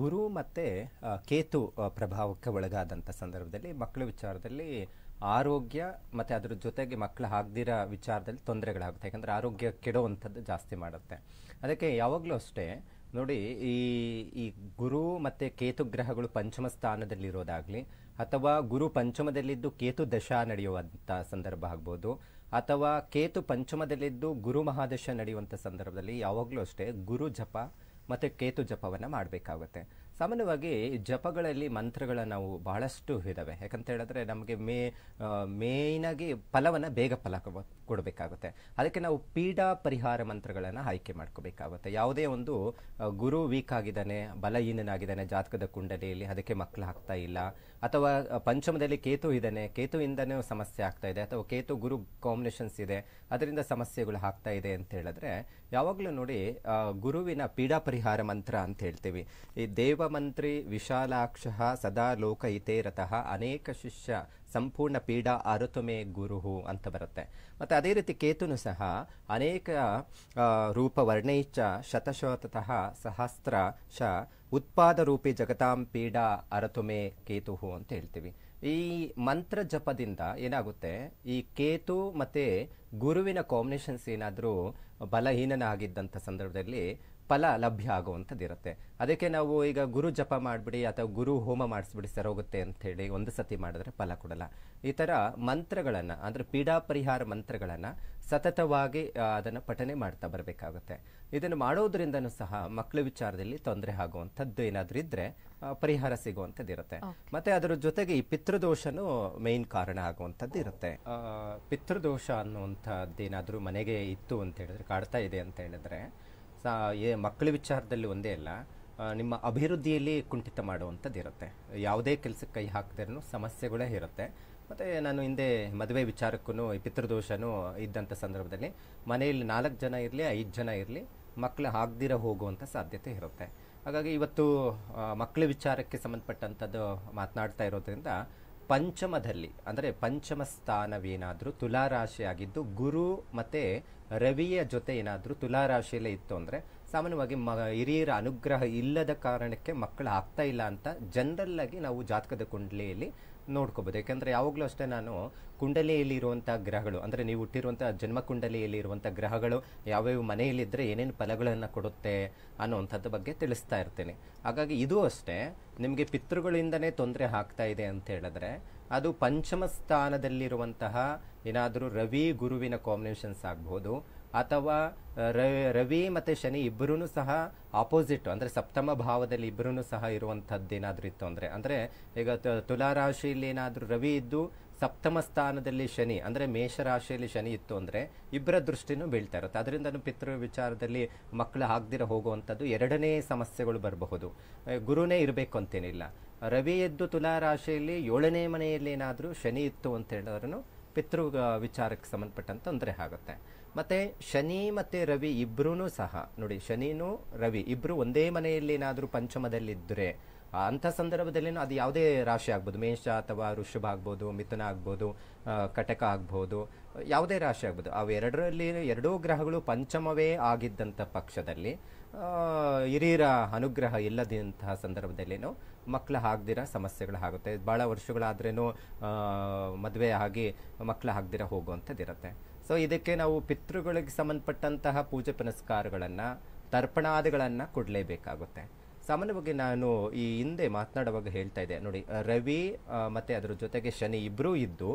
ಗುರು ಮತ್ತು ಕೇತು ಪ್ರಭಾವಕ್ಕೆ ಒಳಗಾದಂಥ ಸಂದರ್ಭದಲ್ಲಿ ಮಕ್ಕಳ ವಿಚಾರದಲ್ಲಿ ಆರೋಗ್ಯ ಮತ್ತು ಅದರ ಜೊತೆಗೆ ಮಕ್ಕಳು ಆಗದಿರೋ ವಿಚಾರದಲ್ಲಿ ತೊಂದರೆಗಳಾಗುತ್ತೆ ಯಾಕಂದರೆ ಆರೋಗ್ಯ ಕೆಡೋವಂಥದ್ದು ಜಾಸ್ತಿ ಮಾಡುತ್ತೆ ಅದಕ್ಕೆ ಯಾವಾಗಲೂ ಅಷ್ಟೇ ನೋಡಿ ಈ ಈ ಗುರು ಮತ್ತು ಕೇತು ಗ್ರಹಗಳು ಪಂಚಮ ಸ್ಥಾನದಲ್ಲಿರೋದಾಗಲಿ ಅಥವಾ ಗುರು ಪಂಚಮದಲ್ಲಿದ್ದು ಕೇತು ದಶ ನಡೆಯುವಂಥ ಸಂದರ್ಭ ಆಗ್ಬೋದು ಅಥವಾ ಕೇತು ಪಂಚಮದಲ್ಲಿದ್ದು ಗುರು ಮಹಾದಶ ನಡೆಯುವಂಥ ಸಂದರ್ಭದಲ್ಲಿ ಯಾವಾಗಲೂ ಅಷ್ಟೇ ಗುರು ಜಪ ಮತ್ತು ಕೇತು ಜಪವನ್ನು ಮಾಡಬೇಕಾಗುತ್ತೆ ಸಾಮಾನ್ಯವಾಗಿ ಜಪಗಳಲ್ಲಿ ಮಂತ್ರಗಳ ನಾವು ಬಹಳಷ್ಟು ಇದ್ದಾವೆ ಯಾಕಂತ ಹೇಳಿದ್ರೆ ನಮಗೆ ಮೇ ಆಗಿ ಫಲವನ್ನು ಬೇಗ ಫಲ ಕೊಡಬೇಕಾಗುತ್ತೆ ಅದಕ್ಕೆ ನಾವು ಪೀಡಾ ಪರಿಹಾರ ಮಂತ್ರಗಳನ್ನು ಆಯ್ಕೆ ಮಾಡ್ಕೋಬೇಕಾಗುತ್ತೆ ಯಾವುದೇ ಒಂದು ಗುರು ವೀಕ್ ಆಗಿದ್ದಾನೆ ಬಲಹೀನಾಗಿದ್ದಾನೆ ಜಾತಕದ ಕುಂಡಲಿಯಲ್ಲಿ ಅದಕ್ಕೆ ಮಕ್ಕಳು ಆಗ್ತಾ ಇಲ್ಲ ಅಥವಾ ಪಂಚಮದಲ್ಲಿ ಕೇತು ಇದ್ದಾನೆ ಕೇತುವಿಂದನೂ ಸಮಸ್ಯೆ ಆಗ್ತಾ ಇದೆ ಅಥವಾ ಕೇತು ಗುರು ಕಾಂಬಿನೇಷನ್ಸ್ ಇದೆ ಅದರಿಂದ ಸಮಸ್ಯೆಗಳು ಆಗ್ತಾ ಇದೆ ಅಂತ ಹೇಳಿದ್ರೆ ಯಾವಾಗಲೂ ನೋಡಿ ಗುರುವಿನ ಪೀಡಾ ಪರಿಹಾರ ಮಂತ್ರ ಅಂತ ಹೇಳ್ತೀವಿ ಈ ದೇವ ಮಂತ್ರಿ ವಿಶಾಲಾಕ್ಷಃ ಸದಾ ಲೋಕ ಇತೇರತಃ ಅನೇಕ ಶಿಷ್ಯ ಸಂಪೂರ್ಣ ಪೀಡಾ ಅರುತುಮೆ ಗುರುಹು ಅಂತ ಬರುತ್ತೆ ಮತ್ತು ಅದೇ ರೀತಿ ಕೇತುನು ಸಹ ಅನೇಕ ರೂಪ ವರ್ಣೈಚ ಶತಶತತಃ ಸಹಸ್ರ ಶ ಉತ್ಪಾದ ರೂಪಿ ಜಗತಾಂ ಪೀಡಾ ಅರತುಮೆ ಕೇತುಹು ಅಂತ ಹೇಳ್ತೀವಿ ಈ ಮಂತ್ರ ಜಪದಿಂದ ಏನಾಗುತ್ತೆ ಈ ಕೇತು ಮತ್ತು ಗುರುವಿನ ಕಾಂಬಿನೇಷನ್ಸ್ ಏನಾದರೂ ಬಲಹೀನನಾಗಿದ್ದಂಥ ಸಂದರ್ಭದಲ್ಲಿ ಫಲ ಲಭ್ಯ ಆಗುವಂಥದ್ದಿರುತ್ತೆ ಅದಕ್ಕೆ ನಾವು ಈಗ ಗುರು ಜಪ ಮಾಡಿಬಿಡಿ ಅಥವಾ ಗುರು ಹೋಮ ಮಾಡಿಸ್ಬಿಡಿ ಸರೋಗುತ್ತೆ ಅಂಥೇಳಿ ಒಂದು ಸತಿ ಮಾಡಿದ್ರೆ ಫಲ ಕೊಡಲ್ಲ ಈ ಥರ ಮಂತ್ರಗಳನ್ನು ಅಂದರೆ ಪೀಡಾ ಪರಿಹಾರ ಮಂತ್ರಗಳನ್ನು ಸತತವಾಗಿ ಅದನ್ನು ಪಠನೆ ಮಾಡ್ತಾ ಬರಬೇಕಾಗುತ್ತೆ ಇದನ್ನು ಮಾಡೋದ್ರಿಂದನೂ ಸಹ ಮಕ್ಕಳ ವಿಚಾರದಲ್ಲಿ ತೊಂದರೆ ಆಗುವಂಥದ್ದು ಏನಾದರೂ ಇದ್ದರೆ ಪರಿಹಾರ ಇರುತ್ತೆ ಮತ್ತು ಅದರ ಜೊತೆಗೆ ಈ ಪಿತೃದೋಷನೂ ಮೇನ್ ಕಾರಣ ಆಗುವಂಥದ್ದು ಇರುತ್ತೆ ಪಿತೃದೋಷ ಅನ್ನುವಂಥದ್ದೇನಾದರೂ ಮನೆಗೆ ಇತ್ತು ಅಂತ ಹೇಳಿದ್ರೆ ಕಾಡ್ತಾ ಇದೆ ಅಂತ ಹೇಳಿದ್ರೆ ಸಾ ಮಕ್ಕಳ ವಿಚಾರದಲ್ಲಿ ಒಂದೇ ಅಲ್ಲ ನಿಮ್ಮ ಅಭಿವೃದ್ಧಿಯಲ್ಲಿ ಕುಂಠಿತ ಮಾಡುವಂಥದ್ದಿರುತ್ತೆ ಯಾವುದೇ ಕೆಲಸಕ್ಕೆ ಕೈ ಹಾಕ್ತಾರೂ ಸಮಸ್ಯೆಗಳೇ ಇರುತ್ತೆ ಮತ್ತು ನಾನು ಹಿಂದೆ ಮದುವೆ ವಿಚಾರಕ್ಕೂ ಈ ಪಿತೃದೋಷನೂ ಇದ್ದಂಥ ಸಂದರ್ಭದಲ್ಲಿ ಮನೆಯಲ್ಲಿ ನಾಲ್ಕು ಜನ ಇರಲಿ ಐದು ಜನ ಇರಲಿ ಮಕ್ಕಳು ಆಗದಿರ ಹೋಗುವಂಥ ಸಾಧ್ಯತೆ ಇರುತ್ತೆ ಹಾಗಾಗಿ ಇವತ್ತು ಮಕ್ಕಳ ವಿಚಾರಕ್ಕೆ ಸಂಬಂಧಪಟ್ಟಂಥದ್ದು ಮಾತನಾಡ್ತಾ ಇರೋದ್ರಿಂದ ಪಂಚಮದಲ್ಲಿ ಅಂದರೆ ಪಂಚಮ ಸ್ಥಾನವೇನಾದರೂ ತುಲಾರಾಶಿ ಆಗಿದ್ದು ಗುರು ಮತ್ತು ರವಿಯ ಜೊತೆ ಏನಾದರೂ ತುಲಾರಾಶಿಯಲ್ಲೇ ಇತ್ತು ಅಂದರೆ ಸಾಮಾನ್ಯವಾಗಿ ಮ ಹಿರಿಯರ ಅನುಗ್ರಹ ಇಲ್ಲದ ಕಾರಣಕ್ಕೆ ಮಕ್ಕಳು ಆಗ್ತಾ ಇಲ್ಲ ಅಂತ ಜನರಲ್ಲಾಗಿ ನಾವು ಜಾತಕದ ಕುಂಡಲಿಯಲ್ಲಿ ನೋಡ್ಕೋಬೋದು ಯಾಕೆಂದರೆ ಯಾವಾಗಲೂ ಅಷ್ಟೇ ನಾನು ಕುಂಡಲಿಯಲ್ಲಿರುವಂಥ ಗ್ರಹಗಳು ಅಂದರೆ ನೀವು ಹುಟ್ಟಿರುವಂಥ ಜನ್ಮ ಇರುವಂಥ ಗ್ರಹಗಳು ಯಾವ್ಯಾವ ಮನೆಯಲ್ಲಿದ್ದರೆ ಏನೇನು ಫಲಗಳನ್ನು ಕೊಡುತ್ತೆ ಅನ್ನೋವಂಥದ್ದು ಬಗ್ಗೆ ತಿಳಿಸ್ತಾ ಇರ್ತೀನಿ ಹಾಗಾಗಿ ಇದು ಅಷ್ಟೇ ನಿಮಗೆ ಪಿತೃಗಳಿಂದನೇ ತೊಂದರೆ ಆಗ್ತಾ ಇದೆ ಅಂತ ಹೇಳಿದ್ರೆ ಅದು ಪಂಚಮ ಸ್ಥಾನದಲ್ಲಿರುವಂತಹ ಏನಾದರೂ ರವಿ ಗುರುವಿನ ಕಾಂಬಿನೇಷನ್ಸ್ ಆಗ್ಬೋದು ಅಥವಾ ರವಿ ಮತ್ತು ಶನಿ ಇಬ್ಬರೂ ಸಹ ಆಪೋಸಿಟ್ ಅಂದರೆ ಸಪ್ತಮ ಭಾವದಲ್ಲಿ ಇಬ್ಬರೂ ಸಹ ಇರುವಂಥದ್ದು ಏನಾದರೂ ಇತ್ತು ಅಂದರೆ ಅಂದರೆ ಈಗ ತುಲಾರಾಶಿಯಲ್ಲಿ ಏನಾದರೂ ರವಿ ಇದ್ದು ಸಪ್ತಮ ಸ್ಥಾನದಲ್ಲಿ ಶನಿ ಅಂದರೆ ಮೇಷರಾಶಿಯಲ್ಲಿ ಶನಿ ಇತ್ತು ಅಂದರೆ ಇಬ್ಬರ ದೃಷ್ಟಿನೂ ಬೀಳ್ತಾ ಇರುತ್ತೆ ಅದರಿಂದ ಪಿತೃ ವಿಚಾರದಲ್ಲಿ ಮಕ್ಕಳು ಆಗದಿರ ಹೋಗುವಂಥದ್ದು ಎರಡನೇ ಸಮಸ್ಯೆಗಳು ಬರಬಹುದು ಗುರುನೇ ಇರಬೇಕು ಅಂತೇನಿಲ್ಲ ರವಿ ಎದ್ದು ತುಲಾರಾಶಿಯಲ್ಲಿ ಏಳನೇ ಮನೆಯಲ್ಲಿ ಏನಾದರೂ ಶನಿ ಇತ್ತು ಅಂತ ಹೇಳಿದ್ರೂ ಪಿತೃ ವಿಚಾರಕ್ಕೆ ಸಂಬಂಧಪಟ್ಟಂತ ತೊಂದರೆ ಆಗುತ್ತೆ ಮತ್ತು ಶನಿ ಮತ್ತು ರವಿ ಇಬ್ಬರೂ ಸಹ ನೋಡಿ ಶನಿನೂ ರವಿ ಇಬ್ಬರು ಒಂದೇ ಮನೆಯಲ್ಲಿ ಏನಾದರೂ ಪಂಚಮದಲ್ಲಿದ್ದರೆ ಅಂಥ ಸಂದರ್ಭದಲ್ಲಿ ಅದು ಯಾವುದೇ ರಾಶಿ ಆಗ್ಬೋದು ಮೇಷ ಅಥವಾ ಋಷಭ ಆಗ್ಬೋದು ಮಿಥುನ ಆಗ್ಬೋದು ಕಟಕ ಆಗ್ಬೋದು ಯಾವುದೇ ರಾಶಿ ಆಗ್ಬೋದು ಅವೆರಡರಲ್ಲಿ ಎರಡೂ ಗ್ರಹಗಳು ಪಂಚಮವೇ ಆಗಿದ್ದಂಥ ಪಕ್ಷದಲ್ಲಿ ಹಿರಿಯರ ಅನುಗ್ರಹ ಇಲ್ಲದಂತಹ ಸಂದರ್ಭದಲ್ಲೇನು ಮಕ್ಕಳು ಸಮಸ್ಯೆಗಳು ಆಗುತ್ತೆ ಭಾಳ ವರ್ಷಗಳಾದ್ರೂ ಮದುವೆ ಆಗಿ ಮಕ್ಕಳು ಆಗ್ದಿರ ಹೋಗುವಂಥದ್ದಿರುತ್ತೆ ಸೊ ಇದಕ್ಕೆ ನಾವು ಪಿತೃಗಳಿಗೆ ಸಂಬಂಧಪಟ್ಟಂತಹ ಪೂಜೆ ಪುನಸ್ಕಾರಗಳನ್ನು ತರ್ಪಣಾದಿಗಳನ್ನು ಕೊಡಲೇಬೇಕಾಗುತ್ತೆ ಸಾಮಾನ್ಯವಾಗಿ ನಾನು ಈ ಹಿಂದೆ ಮಾತನಾಡುವಾಗ ಹೇಳ್ತಾ ಇದ್ದೆ ನೋಡಿ ರವಿ ಮತ್ತು ಅದರ ಜೊತೆಗೆ ಶನಿ ಇಬ್ಬರೂ ಇದ್ದು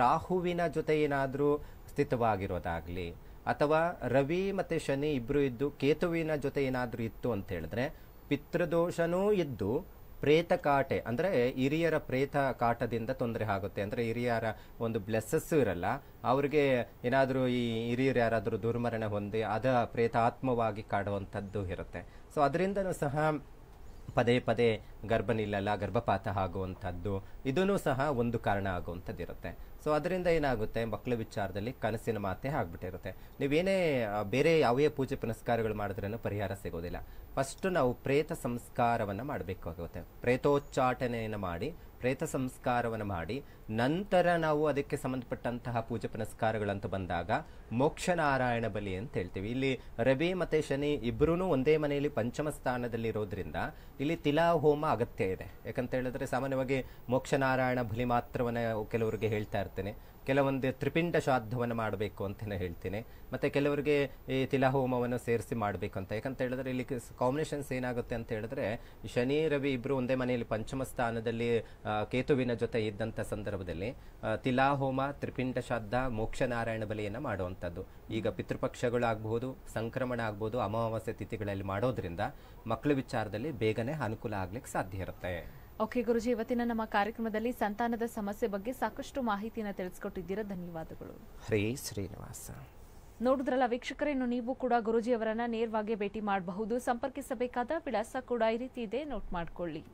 ರಾಹುವಿನ ಜೊತೆ ಏನಾದರೂ ಸ್ಥಿತವಾಗಿರೋದಾಗಲಿ ಅಥವಾ ರವಿ ಮತ್ತು ಶನಿ ಇಬ್ಬರೂ ಇದ್ದು ಕೇತುವಿನ ಜೊತೆ ಏನಾದರೂ ಇತ್ತು ಅಂತ ಹೇಳಿದ್ರೆ ಪಿತೃದೋಷನೂ ಇದ್ದು ಪ್ರೇತ ಕಾಟೆ ಅಂದರೆ ಹಿರಿಯರ ಪ್ರೇತ ಕಾಟದಿಂದ ತೊಂದರೆ ಆಗುತ್ತೆ ಅಂದರೆ ಹಿರಿಯರ ಒಂದು ಬ್ಲೆಸ್ಸಸ್ಸು ಇರಲ್ಲ ಅವ್ರಿಗೆ ಏನಾದರೂ ಈ ಹಿರಿಯರು ಯಾರಾದರೂ ದುರ್ಮರಣೆ ಹೊಂದಿ ಅದ ಪ್ರೇತಾತ್ಮವಾಗಿ ಕಾಡುವಂಥದ್ದು ಇರುತ್ತೆ ಸೊ ಅದರಿಂದನೂ ಸಹ ಪದೇ ಪದೇ ಗರ್ಭ ನಿಲ್ಲಲ್ಲ ಗರ್ಭಪಾತ ಆಗುವಂಥದ್ದು ಇದೂ ಸಹ ಒಂದು ಕಾರಣ ಆಗುವಂಥದ್ದಿರುತ್ತೆ ಸೊ ಅದರಿಂದ ಏನಾಗುತ್ತೆ ಮಕ್ಕಳ ವಿಚಾರದಲ್ಲಿ ಕನಸಿನ ಮಾತೆ ಆಗ್ಬಿಟ್ಟಿರುತ್ತೆ ನೀವೇನೇ ಬೇರೆ ಯಾವುದೇ ಪೂಜೆ ಪುನಸ್ಕಾರಗಳು ಮಾಡಿದ್ರೂ ಪರಿಹಾರ ಸಿಗೋದಿಲ್ಲ ಫಸ್ಟು ನಾವು ಪ್ರೇತ ಸಂಸ್ಕಾರವನ್ನು ಮಾಡಬೇಕಾಗುತ್ತೆ ಪ್ರೇತೋಚ್ಚಾಟನೆಯನ್ನು ಮಾಡಿ ಪ್ರೇತ ಸಂಸ್ಕಾರವನ್ನು ಮಾಡಿ ನಂತರ ನಾವು ಅದಕ್ಕೆ ಸಂಬಂಧಪಟ್ಟಂತಹ ಪೂಜೆ ಪುನಸ್ಕಾರಗಳಂತ ಬಂದಾಗ ಮೋಕ್ಷ ನಾರಾಯಣ ಬಲಿ ಅಂತ ಹೇಳ್ತೀವಿ ಇಲ್ಲಿ ರವಿ ಮತ್ತು ಶನಿ ಇಬ್ಬರೂ ಒಂದೇ ಮನೆಯಲ್ಲಿ ಪಂಚಮ ಇರೋದ್ರಿಂದ ಇಲ್ಲಿ ತಿಲಾ ಹೋಮ ಅಗತ್ಯ ಇದೆ ಯಾಕಂತ ಹೇಳಿದ್ರೆ ಸಾಮಾನ್ಯವಾಗಿ ಮೋಕ್ಷ ನಾರಾಯಣ ಬಲಿ ಮಾತ್ರವನ್ನ ಕೆಲವರಿಗೆ ಹೇಳ್ತಾ ಇರ್ತೇನೆ ಕೆಲವೊಂದು ತ್ರಿಪಿಂಡ ಶ್ರಾದ್ದವನ್ನು ಮಾಡಬೇಕು ಅಂತ ಹೇಳ್ತೀನಿ ಮತ್ತು ಕೆಲವರಿಗೆ ಈ ತಿಲಾಹೋಮವನ್ನು ಸೇರಿಸಿ ಮಾಡಬೇಕು ಅಂತ ಯಾಕಂತ ಹೇಳಿದ್ರೆ ಇಲ್ಲಿ ಕಾಂಬಿನೇಷನ್ಸ್ ಏನಾಗುತ್ತೆ ಅಂತ ಹೇಳಿದ್ರೆ ಶನಿ ರವಿ ಇಬ್ಬರು ಒಂದೇ ಮನೆಯಲ್ಲಿ ಪಂಚಮ ಸ್ಥಾನದಲ್ಲಿ ಕೇತುವಿನ ಜೊತೆ ಇದ್ದಂಥ ಸಂದರ್ಭದಲ್ಲಿ ತಿಲಾಹೋಮ ತ್ರಿಪಿಂಡ ಶ್ರಾದ್ದ ಮೋಕ್ಷನಾರಾಯಣ ಬಲಿಯನ್ನು ಮಾಡುವಂಥದ್ದು ಈಗ ಪಿತೃಪಕ್ಷಗಳಾಗ್ಬೋದು ಸಂಕ್ರಮಣ ಆಗ್ಬೋದು ಅಮಾವಾಸ್ಯ ತಿಥಿಗಳಲ್ಲಿ ಮಾಡೋದ್ರಿಂದ ಮಕ್ಕಳ ವಿಚಾರದಲ್ಲಿ ಬೇಗನೆ ಅನುಕೂಲ ಆಗ್ಲಿಕ್ಕೆ ಸಾಧ್ಯ ಇರುತ್ತೆ ಓಕೆ ಗುರುಜಿ ಇವತ್ತಿನ ನಮ್ಮ ಕಾರ್ಯಕ್ರಮದಲ್ಲಿ ಸಂತಾನದ ಸಮಸ್ಯೆ ಬಗ್ಗೆ ಸಾಕಷ್ಟು ಮಾಹಿತಿಯನ್ನು ತಿಳಿಸ್ಕೊಟ್ಟಿದ್ದೀರಾ ಧನ್ಯವಾದಗಳು ಹರೇ ಶ್ರೀನಿವಾಸ ನೋಡಿದ್ರಲ್ಲ ವೀಕ್ಷಕರೇನು ನೀವು ಕೂಡ ಗುರುಜಿ ಅವರನ್ನ ನೇರವಾಗಿ ಭೇಟಿ ಮಾಡಬಹುದು ಸಂಪರ್ಕಿಸಬೇಕಾದ ವಿಳಾಸ ಕೂಡ ಈ ರೀತಿ ಇದೆ ನೋಟ್ ಮಾಡಿಕೊಳ್ಳಿ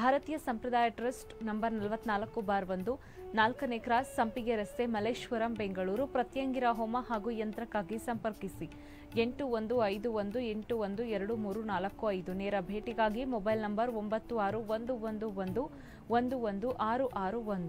ಭಾರತೀಯ ಸಂಪ್ರದಾಯ ಟ್ರಸ್ಟ್ ನಂಬರ್ ನಲವತ್ನಾಲ್ಕು ಬಾರ್ ಒಂದು ನಾಲ್ಕನೇ ಕ್ರಾಸ್ ಸಂಪಿಗೆ ರಸ್ತೆ ಮಲ್ಲೇಶ್ವರಂ ಬೆಂಗಳೂರು ಪ್ರತ್ಯಂಗಿರ ಹೋಮ ಹಾಗೂ ಯಂತ್ರಕ್ಕಾಗಿ ಸಂಪರ್ಕಿಸಿ ಎಂಟು ಒಂದು ಐದು ಒಂದು ಎಂಟು ಒಂದು ಎರಡು ಮೂರು ನಾಲ್ಕು ಐದು ನೇರ ಭೇಟಿಗಾಗಿ ಮೊಬೈಲ್ ನಂಬರ್ ಒಂಬತ್ತು ಆರು ಒಂದು ಒಂದು ಒಂದು ಒಂದು ಒಂದು ಆರು ಆರು ಒಂದು